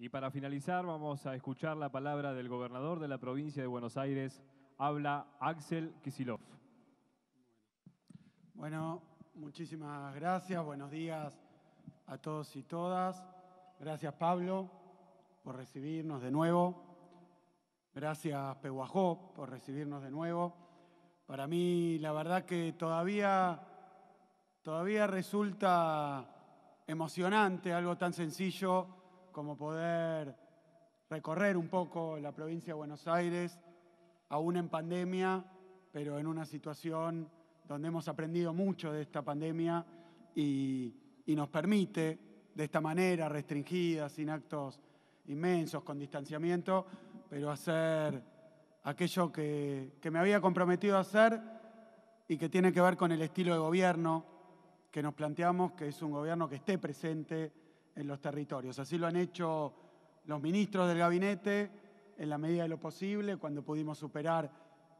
Y para finalizar vamos a escuchar la palabra del gobernador de la provincia de Buenos Aires, habla Axel Kisilov. Bueno, muchísimas gracias, buenos días a todos y todas. Gracias Pablo por recibirnos de nuevo. Gracias Pehuajó por recibirnos de nuevo. Para mí la verdad que todavía, todavía resulta emocionante algo tan sencillo como poder recorrer un poco la provincia de Buenos Aires, aún en pandemia, pero en una situación donde hemos aprendido mucho de esta pandemia y, nos permite, de esta manera, restringida, sin actos inmensos, con distanciamiento, pero hacer aquello que, que me había comprometido a hacer y que tiene que ver con el estilo de gobierno que nos planteamos, que es un gobierno que esté presente en los territorios. Así lo han hecho los ministros del gabinete en la medida de lo posible, cuando pudimos superar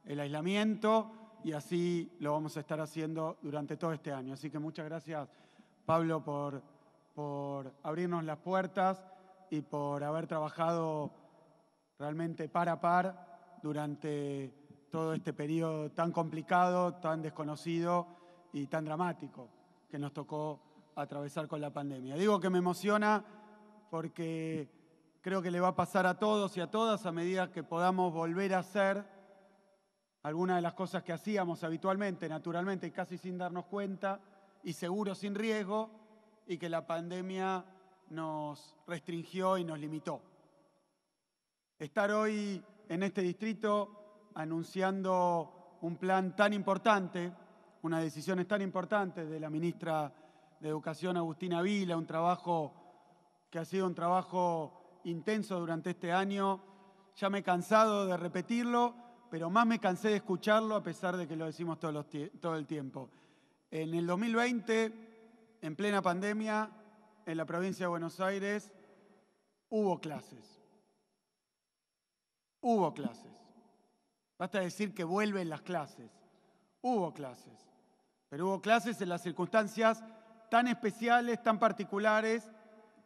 el aislamiento, y así lo vamos a estar haciendo durante todo este año. Así que muchas gracias, Pablo, por, por abrirnos las puertas y por haber trabajado realmente par a par durante todo este periodo tan complicado, tan desconocido y tan dramático que nos tocó atravesar con la pandemia. Digo que me emociona porque creo que le va a pasar a todos y a todas a medida que podamos volver a hacer algunas de las cosas que hacíamos habitualmente, naturalmente y casi sin darnos cuenta, y seguro sin riesgo, y que la pandemia nos restringió y nos limitó. Estar hoy en este distrito anunciando un plan tan importante, una decisiones tan importantes de la ministra de Educación Agustina Vila, un trabajo que ha sido un trabajo intenso durante este año. Ya me he cansado de repetirlo, pero más me cansé de escucharlo a pesar de que lo decimos todo el tiempo. En el 2020, en plena pandemia, en la provincia de Buenos Aires, hubo clases. Hubo clases. Basta decir que vuelven las clases. Hubo clases. Pero hubo clases en las circunstancias tan especiales, tan particulares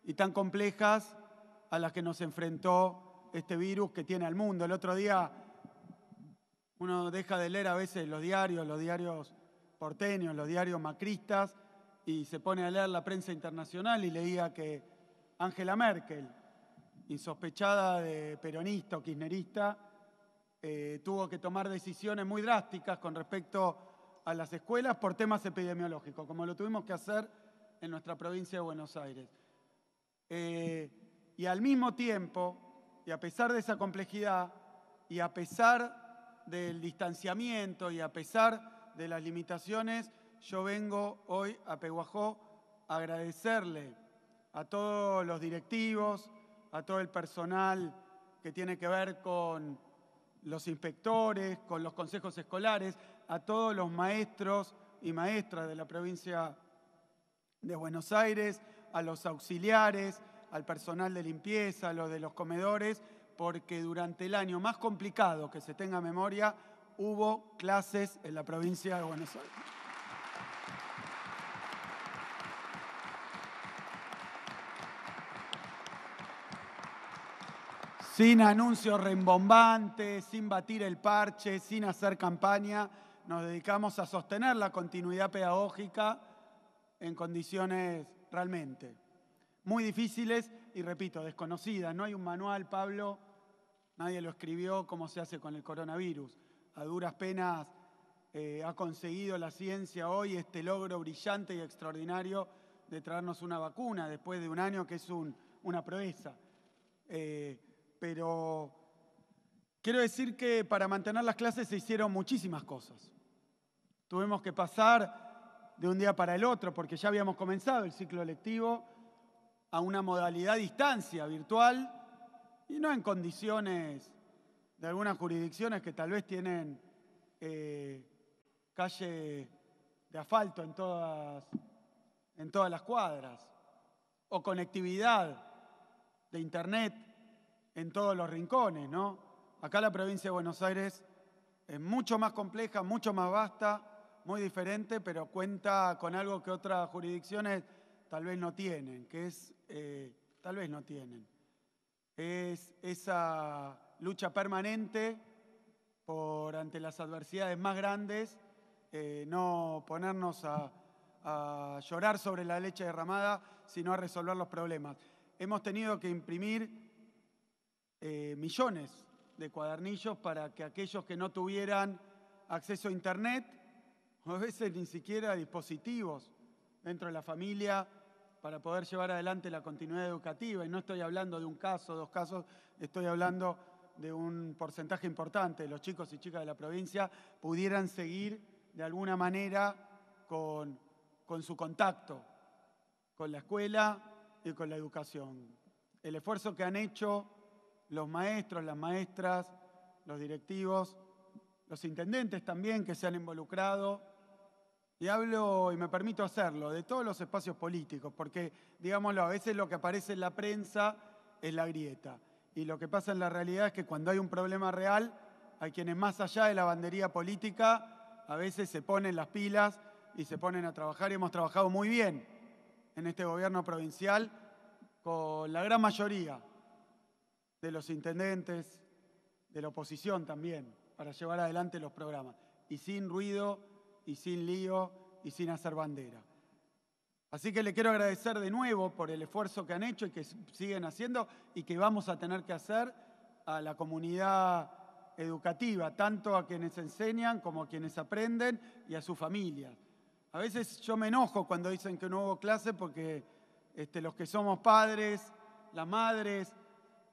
y tan complejas a las que nos enfrentó este virus que tiene al mundo. El otro día uno deja de leer a veces los diarios, los diarios porteños, los diarios macristas, y se pone a leer la prensa internacional y leía que Angela Merkel, insospechada de peronista o kirchnerista, eh, tuvo que tomar decisiones muy drásticas con respecto a las escuelas por temas epidemiológicos, como lo tuvimos que hacer en nuestra provincia de Buenos Aires. Eh, y al mismo tiempo, y a pesar de esa complejidad, y a pesar del distanciamiento, y a pesar de las limitaciones, yo vengo hoy a Peguajó a agradecerle a todos los directivos, a todo el personal que tiene que ver con los inspectores, con los consejos escolares, a todos los maestros y maestras de la provincia de Buenos Aires, a los auxiliares, al personal de limpieza, a los de los comedores, porque durante el año más complicado que se tenga memoria, hubo clases en la provincia de Buenos Aires. Sin anuncios rembombantes, sin batir el parche, sin hacer campaña, nos dedicamos a sostener la continuidad pedagógica en condiciones realmente muy difíciles y, repito, desconocidas. No hay un manual, Pablo, nadie lo escribió cómo se hace con el coronavirus. A duras penas eh, ha conseguido la ciencia hoy este logro brillante y extraordinario de traernos una vacuna después de un año que es una proeza. Eh, pero quiero decir que para mantener las clases se hicieron muchísimas cosas. Tuvimos que pasar de un día para el otro, porque ya habíamos comenzado el ciclo lectivo, a una modalidad distancia virtual y no en condiciones de algunas jurisdicciones que tal vez tienen eh, calle de asfalto en todas, en todas las cuadras o conectividad de internet en todos los rincones, ¿no? Acá la provincia de Buenos Aires es mucho más compleja, mucho más vasta muy diferente, pero cuenta con algo que otras jurisdicciones tal vez no tienen, que es, eh, tal vez no tienen, es esa lucha permanente por ante las adversidades más grandes, eh, no ponernos a, llorar sobre la leche derramada, sino a resolver los problemas. Hemos tenido que imprimir eh, millones de cuadernillos para que aquellos que no tuvieran acceso a Internet a veces ni siquiera dispositivos dentro de la familia para poder llevar adelante la continuidad educativa. Y no estoy hablando de un caso, dos casos, estoy hablando de un porcentaje importante de los chicos y chicas de la provincia pudieran seguir de alguna manera con, con su contacto, con la escuela y con la educación. El esfuerzo que han hecho los maestros, las maestras, los directivos, los intendentes también que se han involucrado y hablo, y me permito hacerlo, de todos los espacios políticos, porque, digámoslo, a veces lo que aparece en la prensa es la grieta. Y lo que pasa en la realidad es que cuando hay un problema real, hay quienes más allá de la bandería política, a veces se ponen las pilas y se ponen a trabajar. Y hemos trabajado muy bien en este gobierno provincial con la gran mayoría de los intendentes, de la oposición también, para llevar adelante los programas. Y sin ruido y sin lío y sin hacer bandera. Así que le quiero agradecer de nuevo por el esfuerzo que han hecho y que siguen haciendo y que vamos a tener que hacer a la comunidad educativa, tanto a quienes enseñan como a quienes aprenden y a su familia. A veces yo me enojo cuando dicen que no hubo clase porque este, los que somos padres, las madres,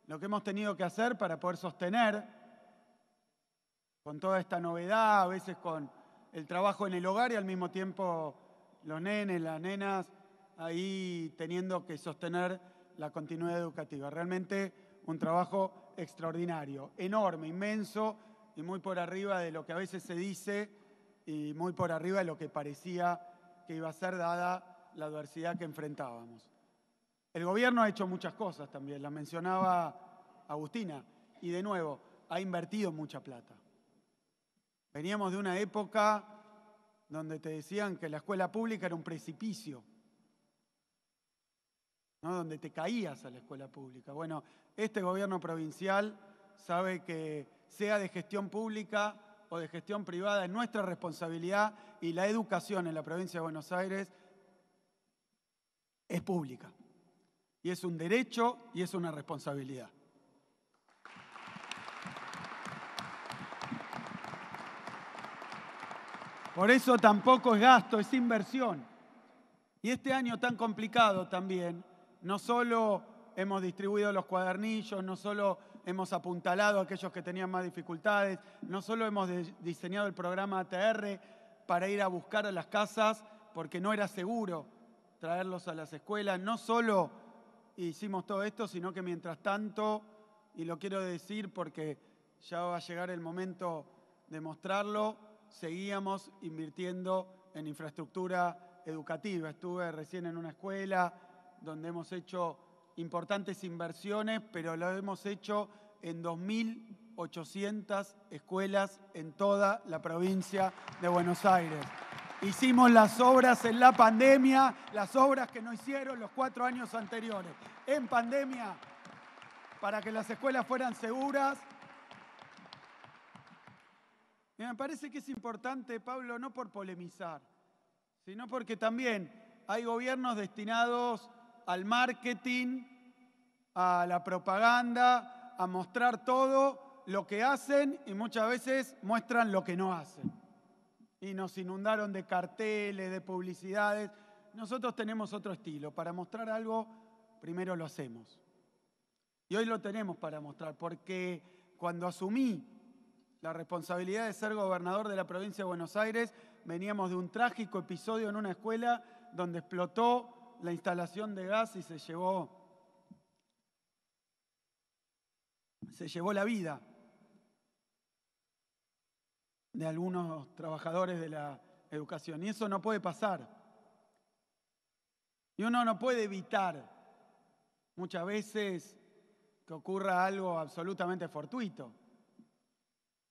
lo que hemos tenido que hacer para poder sostener con toda esta novedad, a veces con el trabajo en el hogar y al mismo tiempo los nenes, las nenas, ahí teniendo que sostener la continuidad educativa. Realmente un trabajo extraordinario, enorme, inmenso y muy por arriba de lo que a veces se dice y muy por arriba de lo que parecía que iba a ser dada la adversidad que enfrentábamos. El gobierno ha hecho muchas cosas también, las mencionaba Agustina, y de nuevo, ha invertido mucha plata. Veníamos de una época donde te decían que la escuela pública era un precipicio, donde te caías a la escuela pública. Bueno, este gobierno provincial sabe que sea de gestión pública o de gestión privada es nuestra responsabilidad y la educación en la provincia de Buenos Aires es pública. Y es un derecho y es una responsabilidad. Por eso tampoco es gasto, es inversión. Y este año tan complicado también, no solo hemos distribuido los cuadernillos, no solo hemos apuntalado a aquellos que tenían más dificultades, no solo hemos diseñado el programa ATR para ir a buscar a las casas porque no era seguro traerlos a las escuelas, no solo hicimos todo esto, sino que mientras tanto, y lo quiero decir porque ya va a llegar el momento de mostrarlo, seguíamos invirtiendo en infraestructura educativa. Estuve recién en una escuela donde hemos hecho importantes inversiones, pero lo hemos hecho en 2.800 escuelas en toda la provincia de Buenos Aires. Hicimos las obras en la pandemia, las obras que no hicieron los cuatro años anteriores. En pandemia, para que las escuelas fueran seguras, y me parece que es importante, Pablo, no por polemizar, sino porque también hay gobiernos destinados al marketing, a la propaganda, a mostrar todo lo que hacen y muchas veces muestran lo que no hacen. Y nos inundaron de carteles, de publicidades. Nosotros tenemos otro estilo. Para mostrar algo, primero lo hacemos. Y hoy lo tenemos para mostrar, porque cuando asumí la responsabilidad de ser gobernador de la provincia de Buenos Aires. Veníamos de un trágico episodio en una escuela donde explotó la instalación de gas y se llevó, se llevó la vida de algunos trabajadores de la educación. Y eso no puede pasar. Y uno no puede evitar muchas veces que ocurra algo absolutamente fortuito.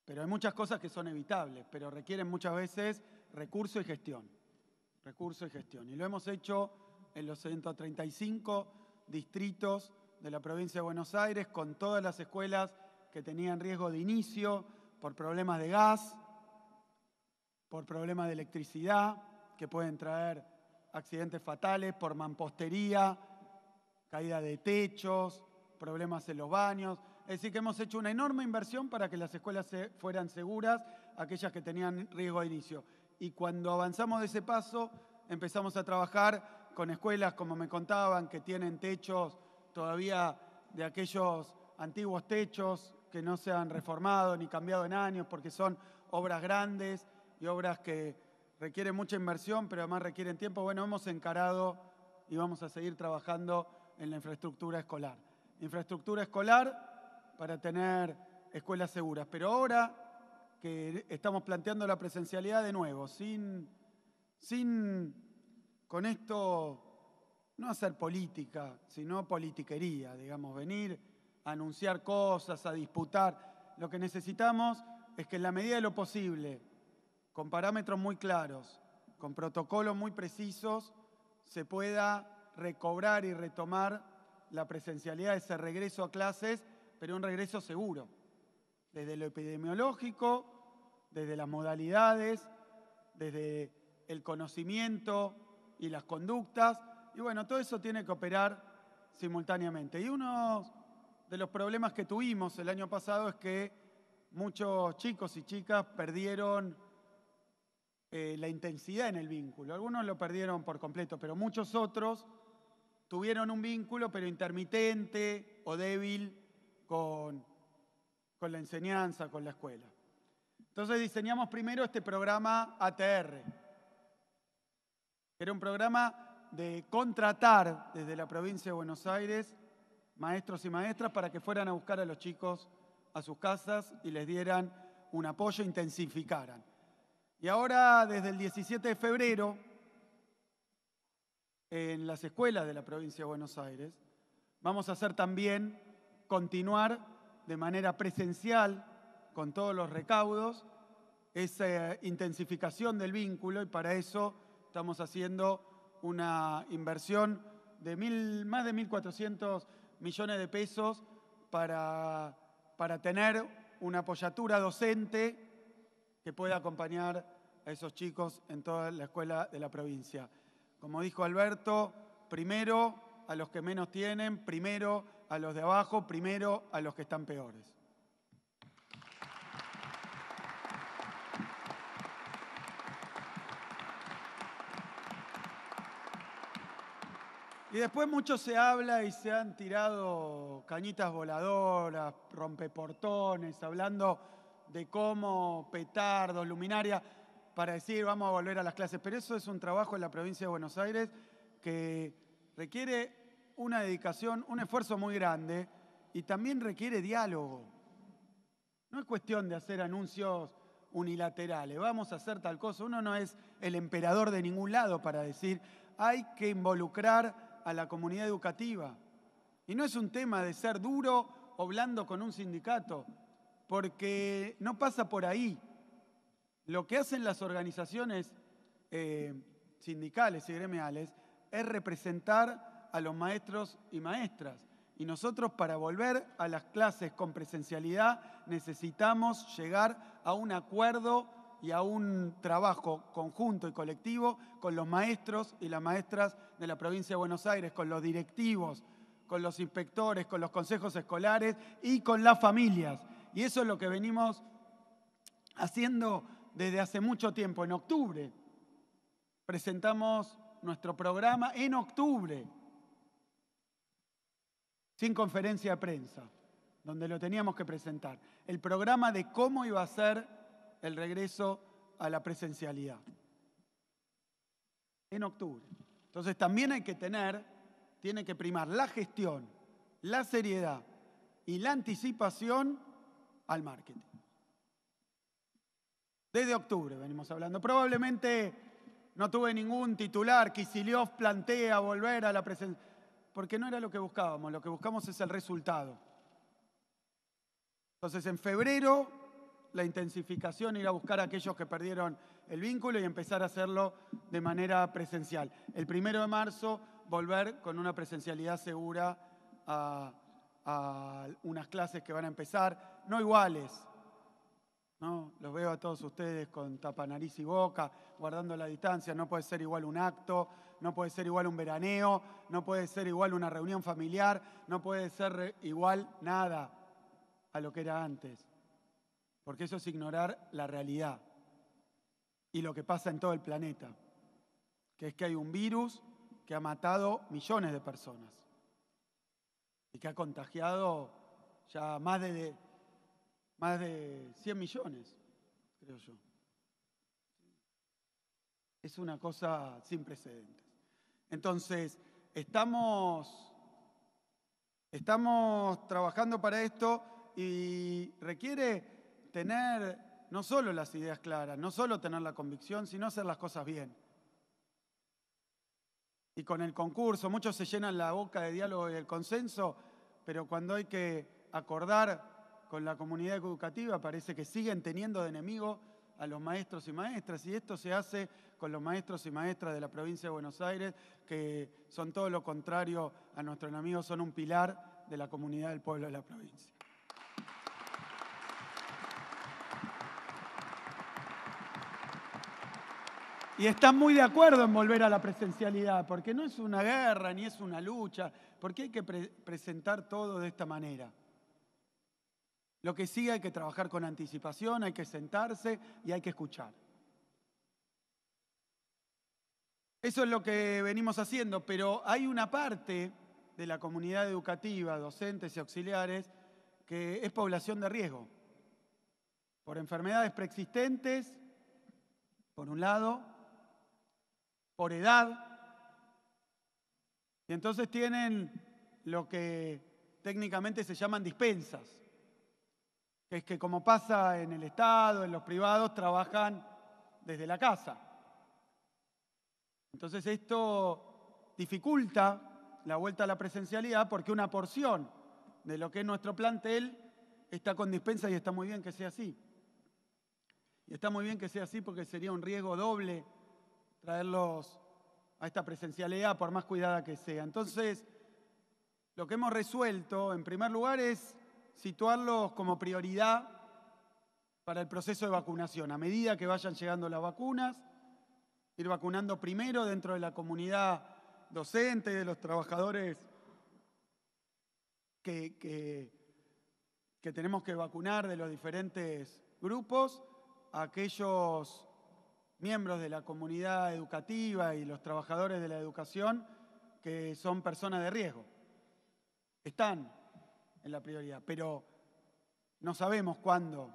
Pero hay muchas cosas que son evitables, pero requieren muchas veces recurso y gestión. Recurso y gestión. Y lo hemos hecho en los 135 distritos de la provincia de Buenos Aires, con todas las escuelas que tenían riesgo de inicio por problemas de gas, por problemas de electricidad, que pueden traer accidentes fatales, por mampostería, caída de techos, problemas en los baños. Es decir, que hemos hecho una enorme inversión para que las escuelas se fueran seguras, aquellas que tenían riesgo de inicio. Y cuando avanzamos de ese paso, empezamos a trabajar con escuelas, como me contaban, que tienen techos todavía de aquellos antiguos techos que no se han reformado ni cambiado en años, porque son obras grandes y obras que requieren mucha inversión, pero además requieren tiempo. Bueno, hemos encarado y vamos a seguir trabajando en la infraestructura escolar. Infraestructura escolar para tener escuelas seguras. Pero ahora que estamos planteando la presencialidad de nuevo, sin, sin con esto no hacer política, sino politiquería, digamos, venir a anunciar cosas, a disputar. Lo que necesitamos es que en la medida de lo posible, con parámetros muy claros, con protocolos muy precisos, se pueda recobrar y retomar la presencialidad, ese regreso a clases pero un regreso seguro, desde lo epidemiológico, desde las modalidades, desde el conocimiento y las conductas, y bueno, todo eso tiene que operar simultáneamente. Y uno de los problemas que tuvimos el año pasado es que muchos chicos y chicas perdieron eh, la intensidad en el vínculo. Algunos lo perdieron por completo, pero muchos otros tuvieron un vínculo pero intermitente o débil con, la enseñanza, con la escuela. Entonces diseñamos primero este programa ATR, que era un programa de contratar desde la provincia de Buenos Aires maestros y maestras para que fueran a buscar a los chicos a sus casas y les dieran un apoyo, intensificaran. Y ahora, desde el 17 de febrero, en las escuelas de la provincia de Buenos Aires, vamos a hacer también continuar de manera presencial con todos los recaudos, esa intensificación del vínculo y para eso estamos haciendo una inversión de más de 1.400 millones de pesos para, para tener una apoyatura docente que pueda acompañar a esos chicos en toda la escuela de la provincia. Como dijo Alberto, primero a los que menos tienen, primero a los de abajo, primero a los que están peores. Y después mucho se habla y se han tirado cañitas voladoras, rompeportones, hablando de cómo petardos, luminaria, para decir vamos a volver a las clases. Pero eso es un trabajo en la provincia de Buenos Aires que requiere una dedicación, un esfuerzo muy grande y también requiere diálogo. No es cuestión de hacer anuncios unilaterales, vamos a hacer tal cosa. Uno no es el emperador de ningún lado para decir, hay que involucrar a la comunidad educativa. Y no es un tema de ser duro o blando con un sindicato, porque no pasa por ahí. Lo que hacen las organizaciones eh, sindicales y gremiales es representar a los maestros y maestras. Y nosotros para volver a las clases con presencialidad necesitamos llegar a un acuerdo y a un trabajo conjunto y colectivo con los maestros y las maestras de la provincia de Buenos Aires, con los directivos, con los inspectores, con los consejos escolares y con las familias. Y eso es lo que venimos haciendo desde hace mucho tiempo. En octubre presentamos nuestro programa en octubre sin conferencia de prensa, donde lo teníamos que presentar, el programa de cómo iba a ser el regreso a la presencialidad. En octubre. Entonces también hay que tener, tiene que primar la gestión, la seriedad y la anticipación al marketing. Desde octubre venimos hablando. Probablemente no tuve ningún titular. Kisiliov plantea volver a la presencialidad porque no era lo que buscábamos, lo que buscamos es el resultado. Entonces, en febrero, la intensificación, ir a buscar a aquellos que perdieron el vínculo y empezar a hacerlo de manera presencial. El primero de marzo, volver con una presencialidad segura a, unas clases que van a empezar, no iguales. Los veo a todos ustedes con tapa nariz y boca, guardando la distancia, no puede ser igual un acto, no puede ser igual un veraneo, no puede ser igual una reunión familiar, no puede ser igual nada a lo que era antes. Porque eso es ignorar la realidad y lo que pasa en todo el planeta, que es que hay un virus que ha matado millones de personas y que ha contagiado ya más de, más de 100 millones, creo yo. Es una cosa sin precedentes. Entonces, estamos, estamos trabajando para esto y requiere tener no solo las ideas claras, no solo tener la convicción, sino hacer las cosas bien. Y con el concurso, muchos se llenan la boca de diálogo y del consenso, pero cuando hay que acordar con la comunidad educativa parece que siguen teniendo de enemigo a los maestros y maestras. Y esto se hace con los maestros y maestras de la provincia de Buenos Aires, que son todo lo contrario a nuestros enemigo, son un pilar de la comunidad del pueblo de la provincia. Y están muy de acuerdo en volver a la presencialidad, porque no es una guerra ni es una lucha, porque hay que presentar todo de esta manera. Lo que sí hay que trabajar con anticipación, hay que sentarse y hay que escuchar. Eso es lo que venimos haciendo, pero hay una parte de la comunidad educativa, docentes y auxiliares, que es población de riesgo, por enfermedades preexistentes, por un lado, por edad, y entonces tienen lo que técnicamente se llaman dispensas que es que como pasa en el Estado, en los privados, trabajan desde la casa. Entonces esto dificulta la vuelta a la presencialidad porque una porción de lo que es nuestro plantel está con dispensa y está muy bien que sea así. Y está muy bien que sea así porque sería un riesgo doble traerlos a esta presencialidad por más cuidada que sea. Entonces, lo que hemos resuelto en primer lugar es situarlos como prioridad para el proceso de vacunación. A medida que vayan llegando las vacunas, ir vacunando primero dentro de la comunidad docente, de los trabajadores que, que, tenemos que vacunar de los diferentes grupos, aquellos miembros de la comunidad educativa y los trabajadores de la educación que son personas de riesgo. Están en la prioridad, pero no sabemos cuándo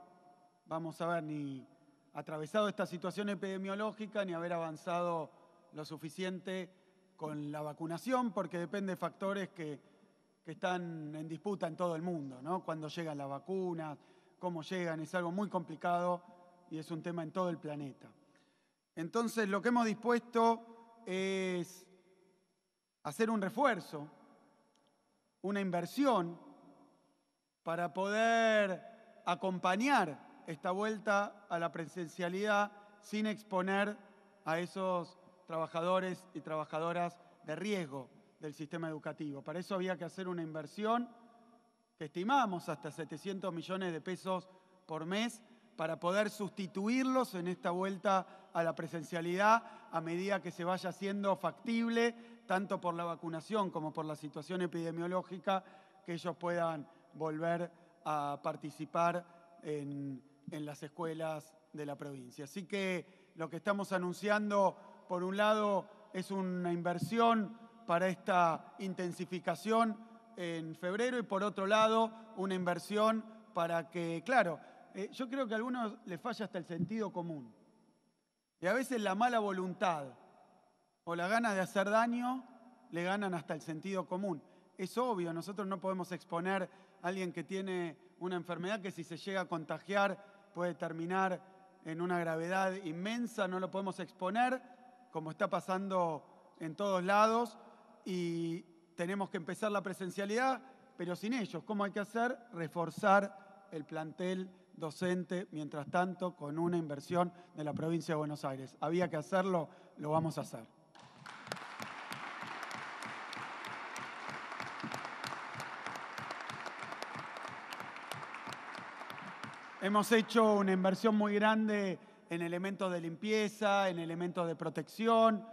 vamos a ver ni atravesado esta situación epidemiológica ni haber avanzado lo suficiente con la vacunación, porque depende de factores que, están en disputa en todo el mundo, ¿no? Cuando llegan las vacunas, cómo llegan, es algo muy complicado y es un tema en todo el planeta. Entonces, lo que hemos dispuesto es hacer un refuerzo, una inversión para poder acompañar esta vuelta a la presencialidad sin exponer a esos trabajadores y trabajadoras de riesgo del sistema educativo. Para eso había que hacer una inversión que estimamos hasta 700 millones de pesos por mes para poder sustituirlos en esta vuelta a la presencialidad a medida que se vaya haciendo factible, tanto por la vacunación como por la situación epidemiológica, que ellos puedan volver a participar en, las escuelas de la provincia. Así que lo que estamos anunciando, por un lado, es una inversión para esta intensificación en febrero y por otro lado, una inversión para que, claro, eh, yo creo que a algunos les falla hasta el sentido común. Y a veces la mala voluntad o la gana de hacer daño le ganan hasta el sentido común. Es obvio, nosotros no podemos exponer alguien que tiene una enfermedad que si se llega a contagiar puede terminar en una gravedad inmensa, no lo podemos exponer, como está pasando en todos lados, y tenemos que empezar la presencialidad, pero sin ellos. ¿Cómo hay que hacer? Reforzar el plantel docente, mientras tanto, con una inversión de la provincia de Buenos Aires. Había que hacerlo, lo vamos a hacer. Hemos hecho una inversión muy grande en elementos de limpieza, en elementos de protección,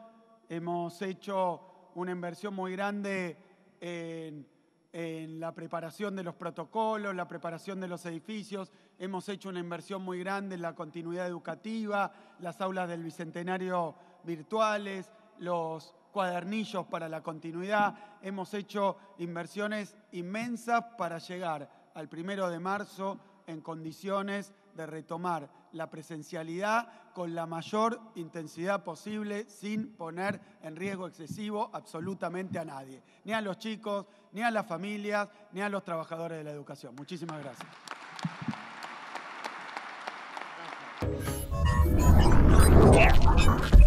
hemos hecho una inversión muy grande en, la preparación de los protocolos, la preparación de los edificios, hemos hecho una inversión muy grande en la continuidad educativa, las aulas del Bicentenario virtuales, los cuadernillos para la continuidad, hemos hecho inversiones inmensas para llegar al primero de marzo en condiciones de retomar la presencialidad con la mayor intensidad posible sin poner en riesgo excesivo absolutamente a nadie, ni a los chicos, ni a las familias, ni a los trabajadores de la educación. Muchísimas gracias.